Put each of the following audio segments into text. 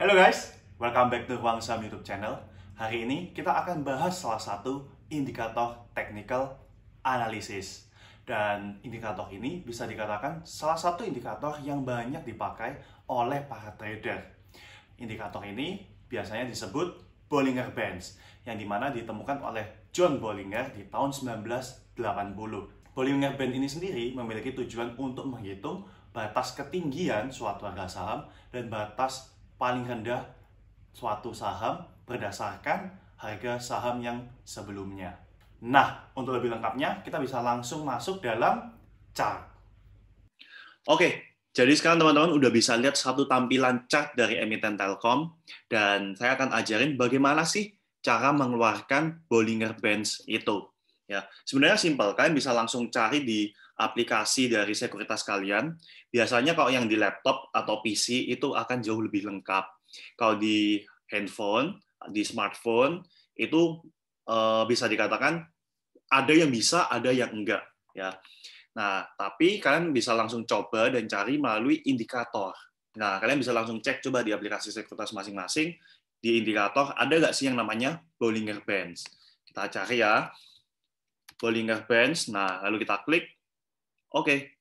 Hello guys, welcome back to Huang Sam YouTube channel. Hari ini kita akan bahas salah satu indikator technical analysis. Dan indikator ini bisa dikatakan salah satu indikator yang banyak dipakai oleh para trader. Indikator ini biasanya disebut Bollinger Bands, yang dimana ditemukan oleh John Bollinger di tahun 1980. Bollinger Band ini sendiri memiliki tujuan untuk menghitung batas ketinggian suatu harga saham dan batas paling rendah suatu saham berdasarkan harga saham yang sebelumnya. Nah, untuk lebih lengkapnya, kita bisa langsung masuk dalam chart. Oke, jadi sekarang teman-teman udah bisa lihat satu tampilan chart dari emiten Telkom dan saya akan ajarin bagaimana sih cara mengeluarkan Bollinger Bands itu. Ya, sebenarnya simpel, kalian bisa langsung cari di aplikasi dari sekuritas kalian. Biasanya kalau yang di laptop atau PC itu akan jauh lebih lengkap. Kalau di handphone, di smartphone itu eh, bisa dikatakan ada yang bisa, ada yang enggak ya. Nah, tapi kalian bisa langsung coba dan cari melalui indikator. Nah, kalian bisa langsung cek coba di aplikasi sekuritas masing-masing di indikator ada nggak sih yang namanya Bollinger Bands. Kita cari ya. Bollinger Bands. Nah, lalu kita klik Oke,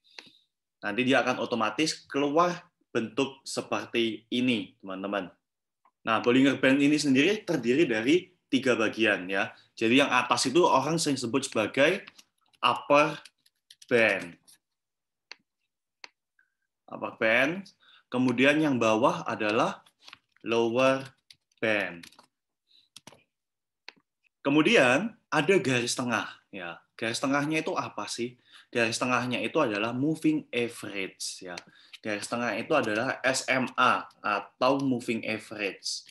nanti dia akan otomatis keluar bentuk seperti ini, teman-teman. Nah, Bollinger Band ini sendiri terdiri dari tiga bagian ya. Jadi yang atas itu orang sering sebut sebagai upper band. Upper band. Kemudian yang bawah adalah lower band. Kemudian ada garis tengah ya. Garis tengahnya itu apa sih? Garis tengahnya itu adalah moving average ya. Garis tengah itu adalah SMA atau moving average.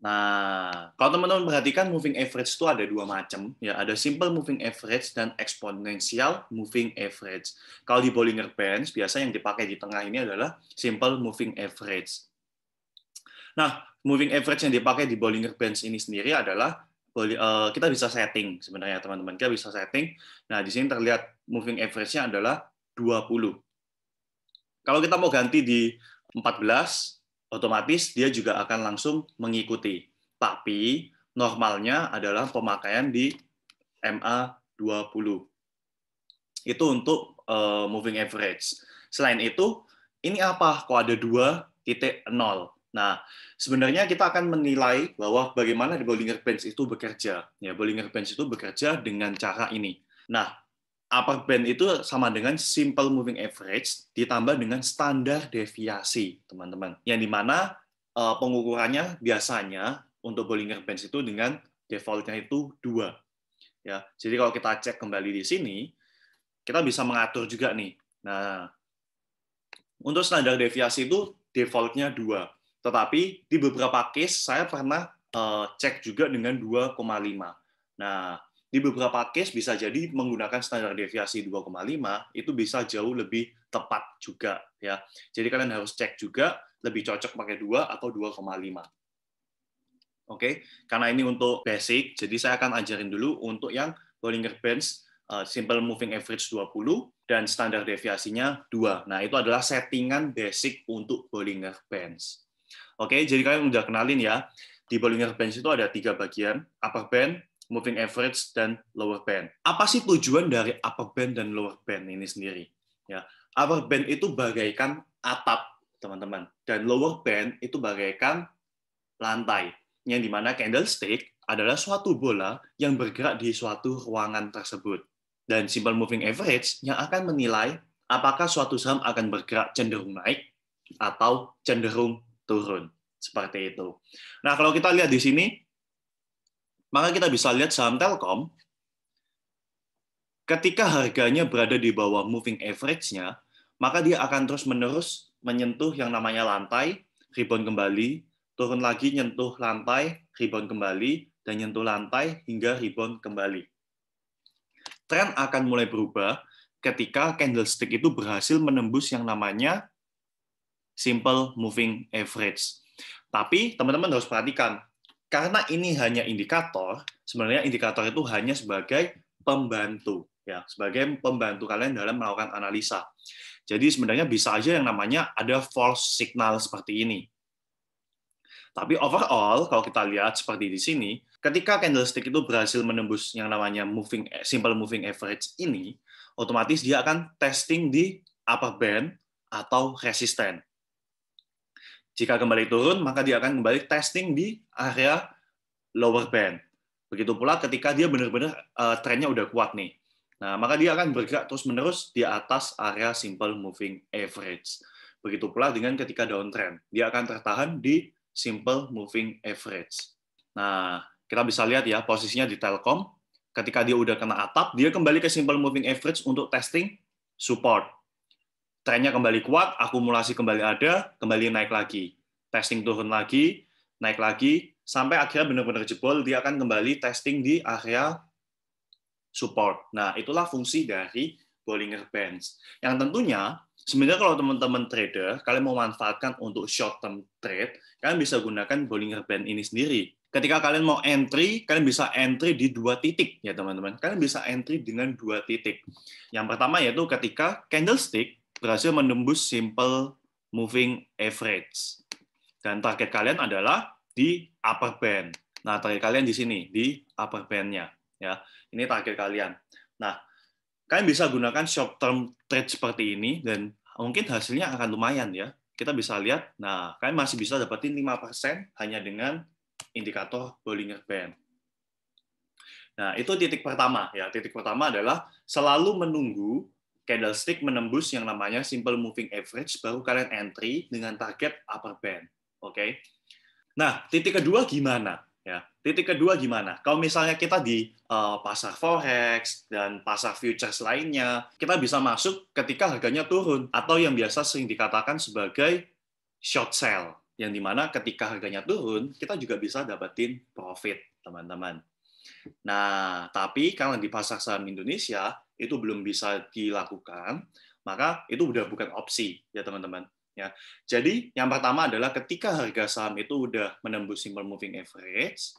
Nah, kalau teman-teman perhatikan moving average itu ada dua macam, ya ada simple moving average dan exponential moving average. Kalau di Bollinger Bands biasa yang dipakai di tengah ini adalah simple moving average. Nah, moving average yang dipakai di Bollinger Bands ini sendiri adalah uh, kita bisa setting sebenarnya teman-teman kita bisa setting. Nah di sini terlihat moving average-nya adalah 20. Kalau kita mau ganti di 14, otomatis dia juga akan langsung mengikuti. Tapi normalnya adalah pemakaian di MA 20. Itu untuk eh, moving average. Selain itu, ini apa? Kok ada 2.0? Nah, sebenarnya kita akan menilai bahwa bagaimana Bollinger Bands itu bekerja. Ya, Bollinger Bands itu bekerja dengan cara ini. Nah, upper band itu sama dengan simple moving average ditambah dengan standar deviasi, teman-teman. Yang dimana uh, eh, pengukurannya biasanya untuk Bollinger Bands itu dengan defaultnya itu dua. Ya, jadi kalau kita cek kembali di sini, kita bisa mengatur juga nih. Nah, untuk standar deviasi itu defaultnya dua tetapi di beberapa case saya pernah uh, cek juga dengan 2,5. Nah, di beberapa case bisa jadi menggunakan standar deviasi 2,5 itu bisa jauh lebih tepat juga ya. Jadi kalian harus cek juga lebih cocok pakai 2 atau 2,5. Oke, karena ini untuk basic, jadi saya akan ajarin dulu untuk yang Bollinger Bands uh, simple moving average 20 dan standar deviasinya 2. Nah, itu adalah settingan basic untuk Bollinger Bands. Oke, jadi kalian udah kenalin ya. Di Bollinger Bands itu ada tiga bagian, upper band, moving average, dan lower band. Apa sih tujuan dari upper band dan lower band ini sendiri? Ya, upper band itu bagaikan atap, teman-teman. Dan lower band itu bagaikan lantai, yang dimana candlestick adalah suatu bola yang bergerak di suatu ruangan tersebut. Dan simple moving average yang akan menilai apakah suatu saham akan bergerak cenderung naik atau cenderung turun. Seperti itu. Nah, kalau kita lihat di sini, maka kita bisa lihat saham Telkom ketika harganya berada di bawah moving average-nya, maka dia akan terus-menerus menyentuh yang namanya lantai, rebound kembali, turun lagi nyentuh lantai, rebound kembali, dan nyentuh lantai hingga rebound kembali. Trend akan mulai berubah ketika candlestick itu berhasil menembus yang namanya simple moving average. Tapi teman-teman harus perhatikan, karena ini hanya indikator, sebenarnya indikator itu hanya sebagai pembantu ya, sebagai pembantu kalian dalam melakukan analisa. Jadi sebenarnya bisa aja yang namanya ada false signal seperti ini. Tapi overall kalau kita lihat seperti di sini, ketika candlestick itu berhasil menembus yang namanya moving simple moving average ini, otomatis dia akan testing di upper band atau resisten. Jika kembali turun, maka dia akan kembali testing di area lower band. Begitu pula ketika dia benar-benar eh, trennya udah kuat nih. Nah, maka dia akan bergerak terus-menerus di atas area simple moving average. Begitu pula dengan ketika downtrend. Dia akan tertahan di simple moving average. Nah, kita bisa lihat ya posisinya di Telkom. Ketika dia udah kena atap, dia kembali ke simple moving average untuk testing support trennya kembali kuat, akumulasi kembali ada, kembali naik lagi. Testing turun lagi, naik lagi, sampai akhirnya benar-benar jebol, dia akan kembali testing di area support. Nah, itulah fungsi dari Bollinger Bands. Yang tentunya, sebenarnya kalau teman-teman trader, kalian mau manfaatkan untuk short term trade, kalian bisa gunakan Bollinger Band ini sendiri. Ketika kalian mau entry, kalian bisa entry di dua titik ya teman-teman. Kalian bisa entry dengan dua titik. Yang pertama yaitu ketika candlestick berhasil menembus simple moving average. Dan target kalian adalah di upper band. Nah, target kalian di sini, di upper band-nya. Ya, ini target kalian. Nah, kalian bisa gunakan short term trade seperti ini dan mungkin hasilnya akan lumayan ya. Kita bisa lihat, nah, kalian masih bisa dapetin 5% hanya dengan indikator Bollinger Band. Nah, itu titik pertama ya. Titik pertama adalah selalu menunggu Candlestick menembus yang namanya Simple Moving Average, baru kalian entry dengan target upper band. Oke. Okay? Nah, titik kedua gimana? Ya, titik kedua gimana? Kalau misalnya kita di uh, pasar forex dan pasar futures lainnya, kita bisa masuk ketika harganya turun atau yang biasa sering dikatakan sebagai short sell, yang dimana ketika harganya turun, kita juga bisa dapetin profit, teman-teman. Nah, tapi kalau di pasar saham Indonesia, itu belum bisa dilakukan, maka itu udah bukan opsi ya teman-teman. Ya. Jadi yang pertama adalah ketika harga saham itu udah menembus simple moving average,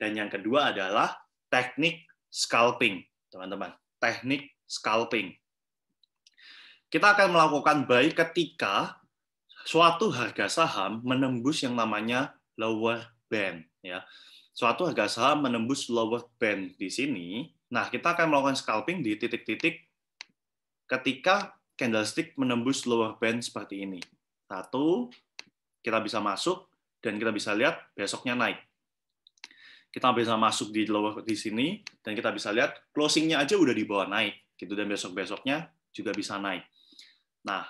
dan yang kedua adalah teknik scalping, teman-teman. Teknik scalping. Kita akan melakukan buy ketika suatu harga saham menembus yang namanya lower band. Ya, suatu harga saham menembus lower band di sini, Nah, kita akan melakukan scalping di titik-titik ketika candlestick menembus lower band seperti ini. Satu, kita bisa masuk dan kita bisa lihat besoknya naik. Kita bisa masuk di lower di sini dan kita bisa lihat closingnya aja udah di bawah naik gitu dan besok-besoknya juga bisa naik. Nah,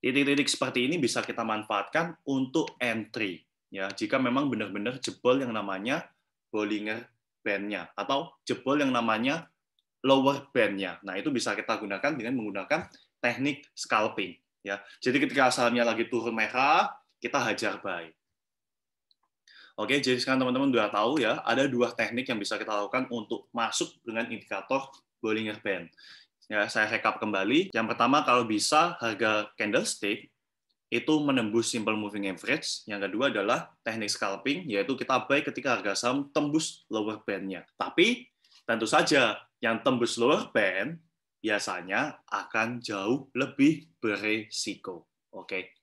titik-titik seperti ini bisa kita manfaatkan untuk entry ya jika memang benar-benar jebol yang namanya Bollinger bandnya atau jebol yang namanya lower bandnya. Nah itu bisa kita gunakan dengan menggunakan teknik scalping. Ya, jadi ketika asalnya lagi turun merah, kita hajar baik. Oke, jadi sekarang teman-teman sudah tahu ya, ada dua teknik yang bisa kita lakukan untuk masuk dengan indikator Bollinger Band. Ya, saya rekap kembali. Yang pertama, kalau bisa harga candlestick itu menembus simple moving average. Yang kedua adalah teknik scalping, yaitu kita buy ketika harga saham tembus lower band-nya. Tapi tentu saja yang tembus lower band biasanya akan jauh lebih beresiko. Oke.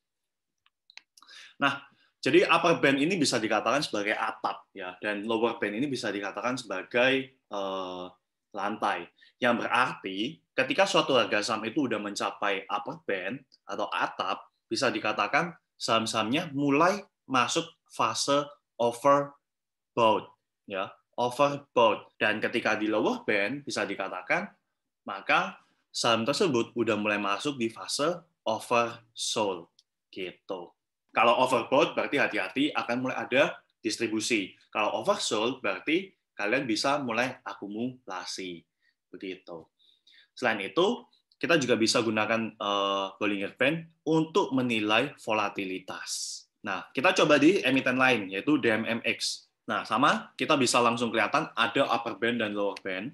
Nah, jadi upper band ini bisa dikatakan sebagai atap ya dan lower band ini bisa dikatakan sebagai uh, lantai. Yang berarti ketika suatu harga saham itu sudah mencapai upper band atau atap, bisa dikatakan saham-sahamnya mulai masuk fase overbought ya overbought dan ketika di lower band bisa dikatakan maka saham tersebut udah mulai masuk di fase oversold gitu kalau overbought berarti hati-hati akan mulai ada distribusi kalau oversold berarti kalian bisa mulai akumulasi begitu selain itu kita juga bisa gunakan uh, Bollinger Band untuk menilai volatilitas. Nah, kita coba di emiten lain, yaitu DMMX. Nah, sama, kita bisa langsung kelihatan ada upper band dan lower band,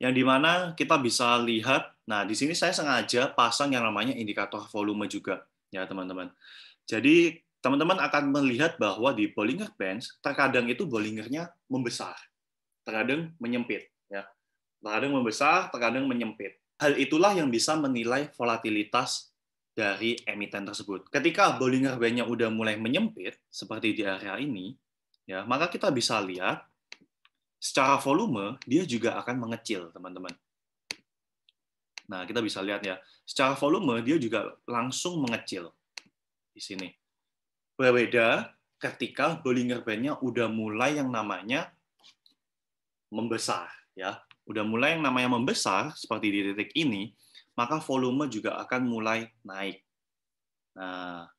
yang dimana kita bisa lihat, nah, di sini saya sengaja pasang yang namanya indikator volume juga, ya teman-teman. Jadi, teman-teman akan melihat bahwa di Bollinger Band, terkadang itu Bollingernya membesar, terkadang menyempit. ya Terkadang membesar, terkadang menyempit. Hal itulah yang bisa menilai volatilitas dari emiten tersebut. Ketika Bollinger Band-nya udah mulai menyempit, seperti di area ini, ya maka kita bisa lihat secara volume dia juga akan mengecil, teman-teman. Nah, kita bisa lihat ya, secara volume dia juga langsung mengecil di sini. Berbeda ketika Bollinger Band-nya udah mulai yang namanya membesar ya udah mulai yang namanya membesar seperti di titik ini, maka volume juga akan mulai naik. Nah,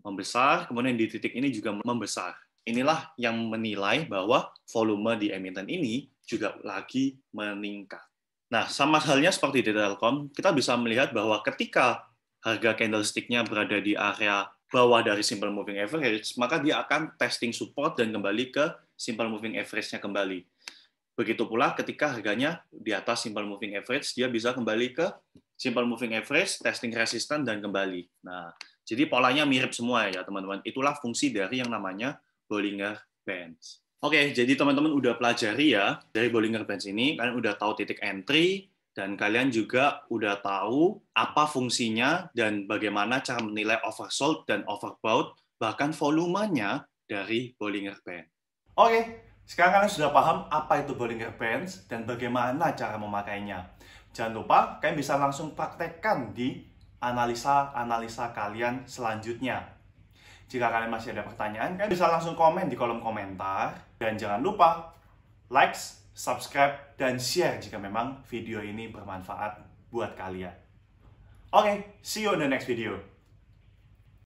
membesar, kemudian di titik ini juga membesar. Inilah yang menilai bahwa volume di emiten ini juga lagi meningkat. Nah, sama halnya seperti di Telkom, kita bisa melihat bahwa ketika harga candlestick-nya berada di area bawah dari simple moving average, maka dia akan testing support dan kembali ke simple moving average-nya kembali. Begitu pula ketika harganya di atas simple moving average, dia bisa kembali ke simple moving average, testing resistance, dan kembali. Nah, jadi polanya mirip semua ya, teman-teman. Itulah fungsi dari yang namanya Bollinger Bands. Oke, jadi teman-teman udah pelajari ya dari Bollinger Bands ini, kalian udah tahu titik entry, dan kalian juga udah tahu apa fungsinya dan bagaimana cara menilai oversold dan overbought, bahkan volumenya dari Bollinger Band. Oke, sekarang kalian sudah paham apa itu Bollinger Bands dan bagaimana cara memakainya. Jangan lupa kalian bisa langsung praktekkan di analisa-analisa kalian selanjutnya. Jika kalian masih ada pertanyaan, kalian bisa langsung komen di kolom komentar. Dan jangan lupa like, subscribe, dan share jika memang video ini bermanfaat buat kalian. Oke, okay, see you in the next video.